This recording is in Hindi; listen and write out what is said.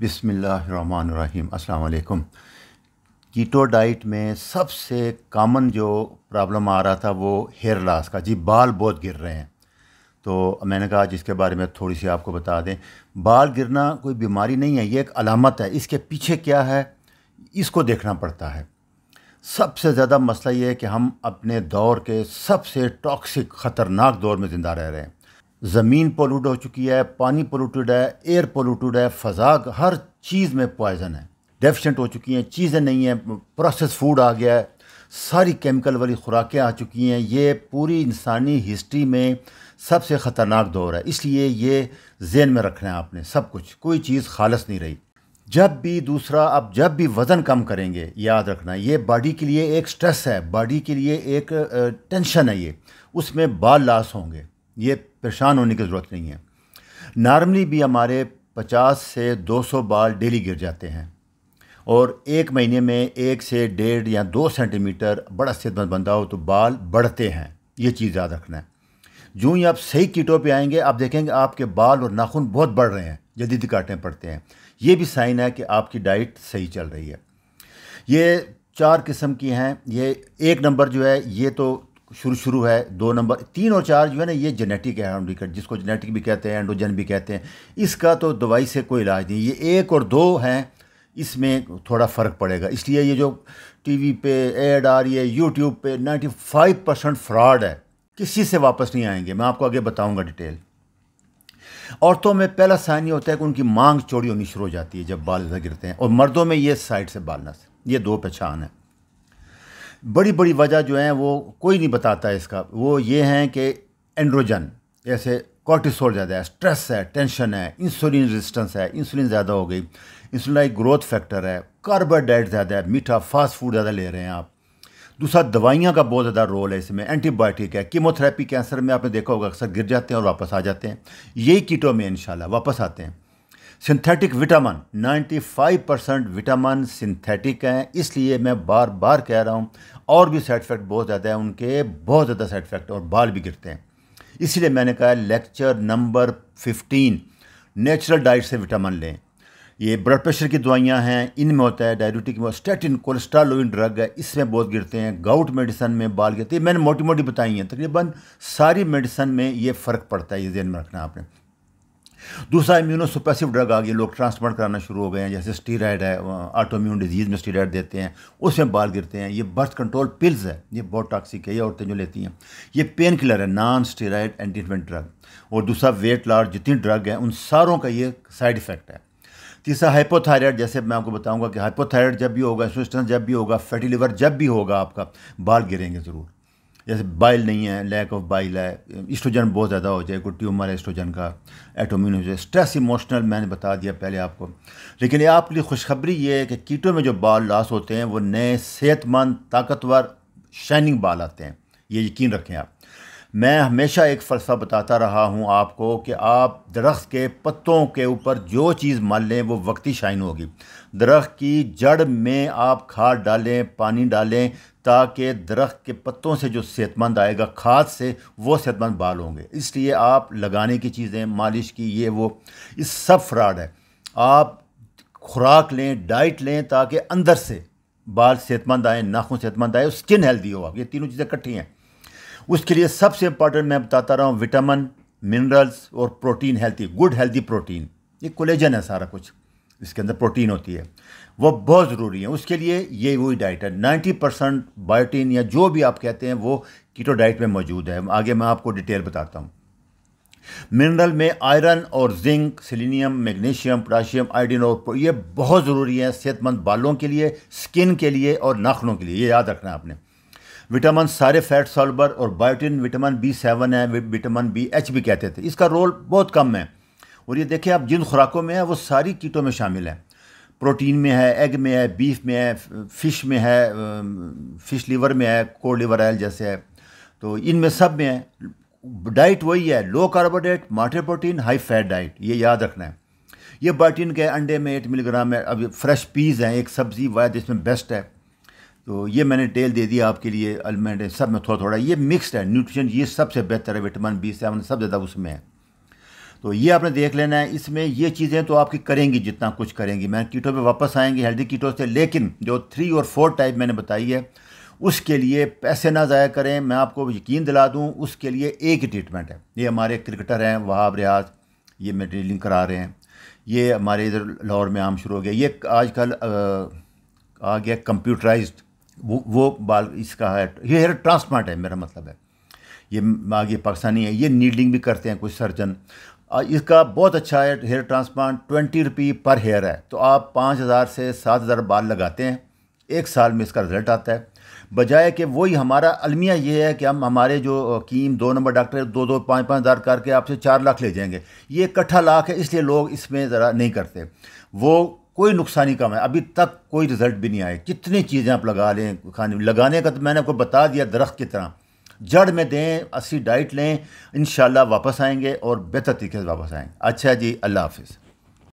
बिसमीम् अल्लाम कीटो डाइट में सबसे कामन जो प्रॉब्लम आ रहा था वो हेयर लॉस का जी बाल बहुत गिर रहे हैं तो मैंने कहा जिसके बारे में थोड़ी सी आपको बता दें बाल गिरना कोई बीमारी नहीं है ये एक अलामत है इसके पीछे क्या है इसको देखना पड़ता है सबसे ज़्यादा मसला ये है कि हम अपने दौर के सबसे टॉक्सिक ख़तरनाक दौर में ज़िंदा रह रहे हैं ज़मीन पोलूट हो चुकी है पानी पोलूटेड है एयर पोलूटेड है फजाक हर चीज़ में पॉइज़न है डेफिशेंट हो चुकी हैं चीज़ें नहीं हैं प्रोसेस फूड आ गया है सारी केमिकल वाली खुराकें आ चुकी हैं ये पूरी इंसानी हिस्ट्री में सबसे ख़तरनाक दौर है इसलिए ये जेन में रखना है आपने सब कुछ कोई चीज़ खालस नहीं रही जब भी दूसरा आप जब भी वज़न कम करेंगे याद रखना ये बॉडी के लिए एक स्ट्रेस है बॉडी के लिए एक टेंशन है ये उसमें बाल लॉस होंगे ये परेशान होने की ज़रूरत नहीं है नॉर्मली भी हमारे 50 से 200 बाल डेली गिर जाते हैं और एक महीने में एक से डेढ़ या दो सेंटीमीटर बड़ा सेहतमंद बंदा हो तो बाल बढ़ते हैं ये चीज़ याद रखना है जूँ ही आप सही कीटों पे आएंगे आप देखेंगे आपके बाल और नाखून बहुत बढ़ रहे हैं जदीद काटने पड़ते हैं ये भी साइन है कि आपकी डाइट सही चल रही है ये चार किस्म की हैं ये एक नंबर जो है ये तो शुरू शुरू है दो नंबर तीन और चार जो है ना ये जेनेटिक है हैंडिकेट जिसको जेनेटिक भी कहते हैं एंडोजन भी कहते हैं इसका तो दवाई से कोई इलाज नहीं ये एक और दो हैं इसमें थोड़ा फ़र्क पड़ेगा इसलिए ये जो टीवी पे एड आ रही है यूट्यूब पे 95 परसेंट फ्रॉड है किसी से वापस नहीं आएंगे मैं आपको आगे बताऊँगा डिटेल औरतों में पहला साइन ये होता है कि उनकी मांग चौड़ी होनी शुरू हो जाती है जब बाल गिरते हैं और मर्दों में ये साइड से बालना ये दो पहचान है बड़ी बड़ी वजह जो है वो कोई नहीं बताता इसका वो ये है कि एंड्रोजन जैसे कॉर्टिसोल ज़्यादा है स्ट्रेस है टेंशन है इंसुलिन रेजिस्टेंस है इंसुलिन ज़्यादा हो गई इंसुलिन एक ग्रोथ फैक्टर है कार्बोहाइड्रेट ज़्यादा है मीठा फास्ट फूड ज़्यादा ले रहे हैं आप दूसरा दवाइयाँ का बहुत ज़्यादा रोल है इसमें एंटीबायोटिक है कीमोथेरेपी कैंसर में आपने देखा होगा अक्सर गिर जाते हैं और वापस आ जाते हैं यही कीटो में इन वापस आते हैं synthetic vitamin 95 percent vitamin synthetic हैं इसलिए मैं बार बार कह रहा हूँ और भी साइड इफ़ेक्ट बहुत ज़्यादा है उनके बहुत ज़्यादा साइड इफ़ेक्ट और बाल भी गिरते हैं इसलिए मैंने कहा लेक्चर नंबर 15 नेचुरल डाइट से विटामिन लें ये ब्लड प्रेशर की दवाइयाँ हैं इनमें होता है डायबिटिक में स्टेटिन कोलेस्ट्रॉल लोइन ड्रग है इसमें बहुत गिरते हैं गाउट मेडिसन में बाल गिरते हैं मैंने मोटी मोटी बताई हैं तकरीबन सारी मेडिसन में ये फ़र्क पड़ता है ये जहन में रखना आपने दूसरा इम्यूनो सुप्रेसिव ड्रग आ गई लोग ट्रांसप्लांट कराना शुरू हो गए हैं जैसे स्टीराइड है ऑटोम्यून डिजीज़ में स्टीराइड देते हैं उसमें बाल गिरते हैं ये बर्थ कंट्रोल पिल्स है ये बहुत टॉक्सिक है ये औरतें जो लेती हैं ये पेन किलर है नॉन स्टीराइड एंटीटमेंट ड्रग और दूसरा वेट लॉस जितनी ड्रग हैं उन सारों का ये साइड इफ़ेक्ट है तीसरा हाइपोथायराइड जैसे मैं आपको बताऊंगा कि हाइपोथायराइड जब भी होगा इंसुलिस्टेंस जब भी होगा फैटी लिवर जब भी होगा आपका बाल गिरेंगे ज़रूर जैसे बाइल नहीं है लैक ऑफ बाइल है एस्ट्रोजन बहुत ज़्यादा हो जाए कोई ट्यूमर है एस्ट्रोजन का एटोमिन हो जाए स्ट्रेस इमोशनल मैंने बता दिया पहले आपको लेकिन ये आपके लिए खुशखबरी ये है कि कीटों में जो बाल लॉस होते हैं वो नए सेहतमंद ताकतवर शाइनिंग बाल आते हैं ये यकीन रखें आप मैं हमेशा एक फ़लसा बताता रहा हूँ आपको कि आप दरख्त के पत्तों के ऊपर जो चीज़ मान लें वो वक्ती शाइन होगी दरख्त की जड़ में आप खाद डालें पानी डालें ताकि दरख्त के पत्तों से जो सेहतमंद आएगा खाद से वो सेहतमंद बाल होंगे इसलिए आप लगाने की चीज़ें मालिश की ये वो इस सब फ्रॉड है आप खुराक लें डाइट लें ताकि अंदर से बाल सेहतमंद आए नाखून सेहतमंद आए और स्किन हेल्दी हो आप ये तीनों चीज़ें इकट्ठी हैं उसके लिए सबसे इंपॉर्टेंट मैं बताता रहा हूँ विटामिन मिनरल्स और protein healthy good healthy protein ये कोलेजन है सारा कुछ इसके अंदर प्रोटीन होती है वो बहुत ज़रूरी है उसके लिए ये वही डाइट है नाइन्टी परसेंट बायोटीन या जो भी आप कहते हैं वो कीटो डाइट में मौजूद है आगे मैं आपको डिटेल बताता हूँ मिनरल में आयरन और zinc selenium magnesium potassium iodine और ये बहुत ज़रूरी है सेहतमंद बालों के लिए स्किन के लिए और नाखनों के लिए ये याद रखना है आपने विटामिन सारे फैट सॉल्वर और बायोटिन विटामिन बी सेवन है विटामिन बी एच भी कहते थे इसका रोल बहुत कम है और ये देखें आप जिन खुराकों में है वो सारी कीटों में शामिल है प्रोटीन में है एग में है बीफ में है फ़िश में है फ़िश लीवर में है कोल्ड लीवर आयल जैसे है तो इनमें सब में है डाइट वही है low carbohydrate moderate protein high fat diet ये याद रखना है ये बायोटीन के अंडे में एट मिलीग्राम है अभी फ्रेश पीज़ हैं एक सब्ज़ी वायद इसमें बेस्ट है तो ये मैंने टेल दे दिया आपके लिए अलमंड सब में थोड़ा थोड़ा ये मिक्सड है न्यूट्रिशन ये सबसे बेहतर है विटामिन बी सेवन सब ज़्यादा उसमें है तो ये आपने देख लेना है इसमें ये चीज़ें तो आपकी करेंगी जितना कुछ करेंगी मैं कीटो पे वापस आएंगे हेल्दी कीटो से लेकिन जो थ्री और फोर टाइप मैंने बताई है उसके लिए पैसे ना ज़ाया करें मैं आपको यकीन दिला दूँ उसके लिए एक ही ट्रीटमेंट है ये हमारे क्रिकेटर हैं वहाब रियाज ये मैं ड्रीलिंग करा रहे हैं ये हमारे इधर लाहौर में आम शुरू हो गया ये आजकल आ गया कंप्यूटराइज्ड वो वो बाल इसका है ये हेयर ट्रांसप्लांट है मेरा मतलब है ये आगे पाकिस्तानी है ये नीडलिंग भी करते हैं कुछ सर्जन इसका बहुत अच्छा है हेयर ट्रांसप्लांट ट्वेंटी रुपी पर हेयर है तो आप पाँच हज़ार से सात हज़ार बाल लगाते हैं एक साल में इसका रिजल्ट आता है बजाय कि वही हमारा अलमिया ये है कि हम हमारे जो कीम दो नंबर डॉक्टर दो दो पाँच पाँच हज़ार करके आपसे चार लाख ले जाएंगे ये इकट्ठा लाख है इसलिए लोग इसमें ज़रा नहीं करते वो कोई नुकसान ही कम है अभी तक कोई रिजल्ट भी नहीं आए कितनी चीज़ें आप लगा लें खाने लगाने का तो मैंने आपको बता दिया दरख्त की तरह जड़ में दें अच्छी डाइट लें इन वापस आएंगे और बेहतर तरीके से वापस आएंगे अच्छा जी अल्लाह हाफिज़